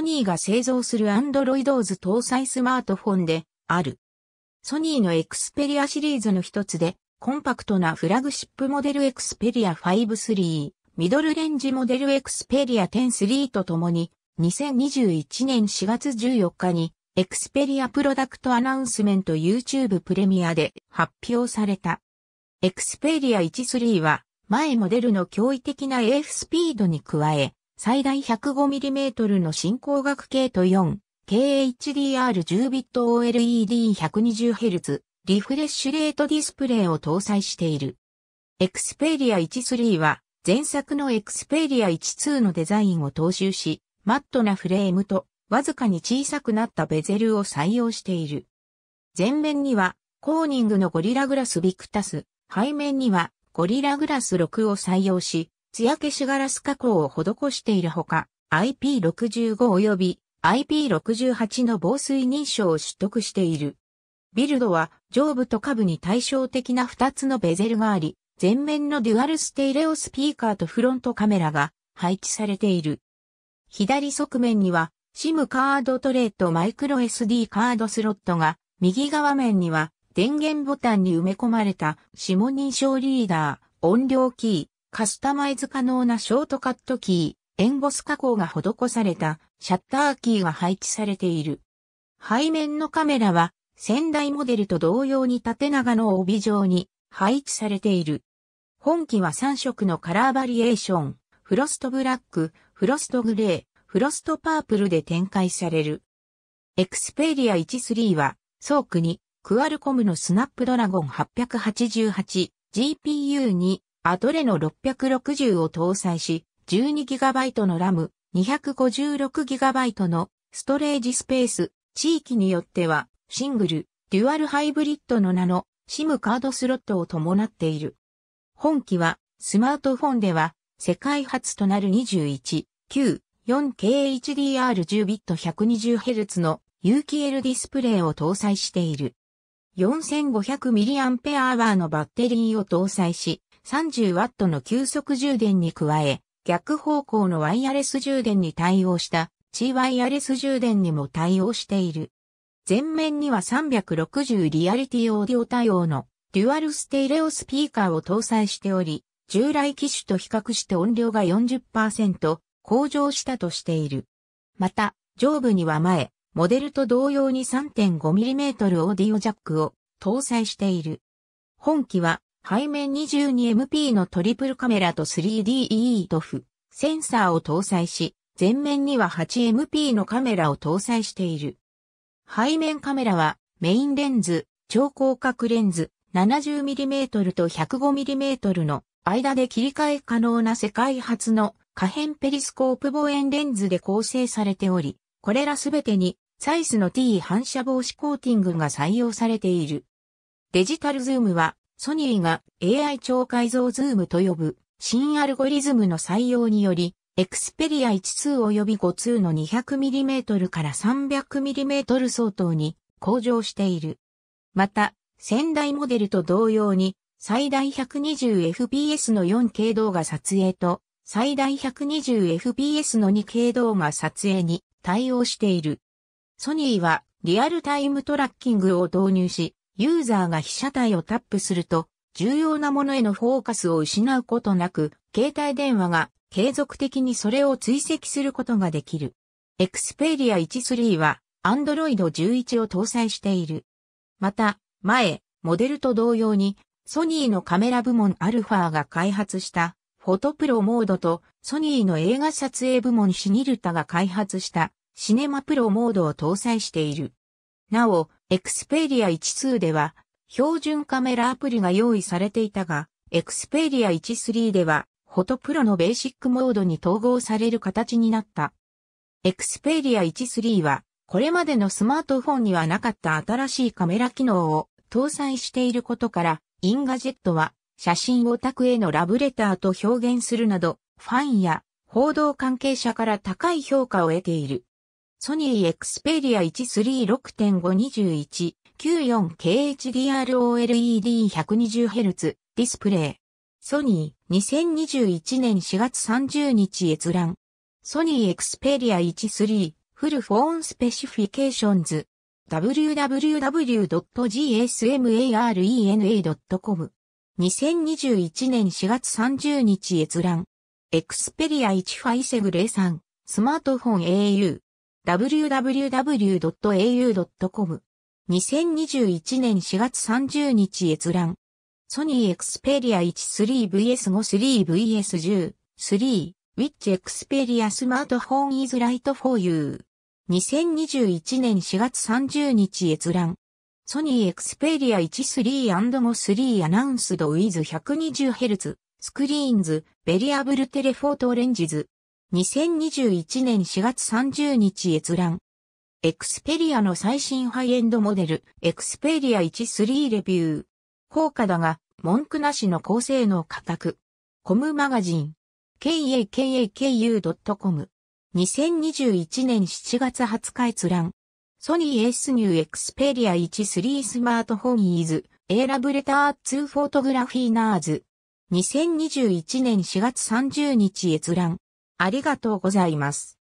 ソニーが製造する Androidos 搭載スマートフォンである。ソニーのエクスペリアシリーズの一つで、コンパクトなフラグシップモデルエクスペリア5-3、ミドルレンジモデルエクスペリア10-3とともに、2021年4月14日に、エクスペリアプロダクトアナウンスメント YouTube プレミアで発表された。エクスペリア1-3は、前モデルの驚異的な AF スピードに加え、最大 105mm の進行学系統4、KHDR10 ビット OLED120Hz、リフレッシュレートディスプレイを搭載している。Xperia 13は、前作の Xperia 12のデザインを踏襲し、マットなフレームと、わずかに小さくなったベゼルを採用している。前面には、コーニングのゴリラグラスビクタス、背面には、ゴリラグラス6を採用し、艶消しガラス加工を施しているほか、IP65 及び IP68 の防水認証を取得している。ビルドは上部と下部に対照的な2つのベゼルがあり、前面のデュアルステイレオスピーカーとフロントカメラが配置されている。左側面には SIM カードトレーとマイクロ SD カードスロットが、右側面には電源ボタンに埋め込まれた指紋認証リーダー、音量キカスタマイズ可能なショートカットキー、エンボス加工が施されたシャッターキーが配置されている。背面のカメラは先代モデルと同様に縦長の帯状に配置されている。本機は3色のカラーバリエーション、フロストブラック、フロストグレー、フロストパープルで展開される。エクスペリア13は、ークに、クアルコムのスナップドラゴン 888GPU にアトレの660を搭載し、12GB のラム、256GB のストレージスペース、地域によっては、シングル、デュアルハイブリッドの名の、シムカードスロットを伴っている。本機は、スマートフォンでは、世界初となる21、9、4KHDR10 ビット 120Hz の有機 L ディスプレイを搭載している。4500mAh のバッテリーを搭載し、30W の急速充電に加え、逆方向のワイヤレス充電に対応した、チーワイヤレス充電にも対応している。前面には360リアリティオーディオ対応のデュアルステイレオスピーカーを搭載しており、従来機種と比較して音量が40%向上したとしている。また、上部には前、モデルと同様に 3.5mm オーディオジャックを搭載している。本機は背面 22MP のトリプルカメラと 3DE e とフセンサーを搭載し、前面には 8MP のカメラを搭載している。背面カメラはメインレンズ、超広角レンズ 70mm と 105mm の間で切り替え可能な世界初の可変ペリスコープ望遠レンズで構成されており、これらすべてにサイスの T 反射防止コーティングが採用されている。デジタルズームはソニーが AI 超解像ズームと呼ぶ新アルゴリズムの採用により、エクスペリア1通及び5通の 200mm から 300mm 相当に向上している。また、先代モデルと同様に、最大 120fps の 4K 動画撮影と、最大 120fps の 2K 動画撮影に対応している。ソニーはリアルタイムトラッキングを導入し、ユーザーが被写体をタップすると、重要なものへのフォーカスを失うことなく、携帯電話が継続的にそれを追跡することができる。Xperia 13は Android 11を搭載している。また、前、モデルと同様に、ソニーのカメラ部門アルファが開発したフォトプロモードとソニーの映画撮影部門シニルタが開発したシネマプロモードを搭載している。なお、Xperia 12では、標準カメラアプリが用意されていたが、Xperia 13では、フォトプロのベーシックモードに統合される形になった。Xperia 13は、これまでのスマートフォンにはなかった新しいカメラ機能を搭載していることから、インガジェットは、写真オタクへのラブレターと表現するなど、ファンや報道関係者から高い評価を得ている。ソニーエクスペリア136.521 94KHDROLED120Hz ディスプレイ。ソニー2021年4月30日閲覧。ソニーエクスペリア13フルフォーンスペシフィケーションズ www.gsmarena.com 2021年4月30日閲覧。エクスペリア1グレ0 3スマートフォン au www.au.com。2021年4月30日閲覧。ソニーエクスペリア 13VS53VS10、3、Which Xperia Smart Phone is Right for You。2021年4月30日閲覧。ソニー Xperia 13&53 Announced with 120Hz、スクリーンズ、ベリアブルテレフォートレンジズ、2021年4月30日閲覧。エクスペリアの最新ハイエンドモデル、エクスペリア13レビュー。高価だが、文句なしの高性能価格。コムマガジン。kakaku.com。2021年7月20日閲覧。ソニーエースニューエクスペリア13スマートフォンイーズ、エーラブレター2フォトグラフィーナーズ。2021年4月30日閲覧。ありがとうございます。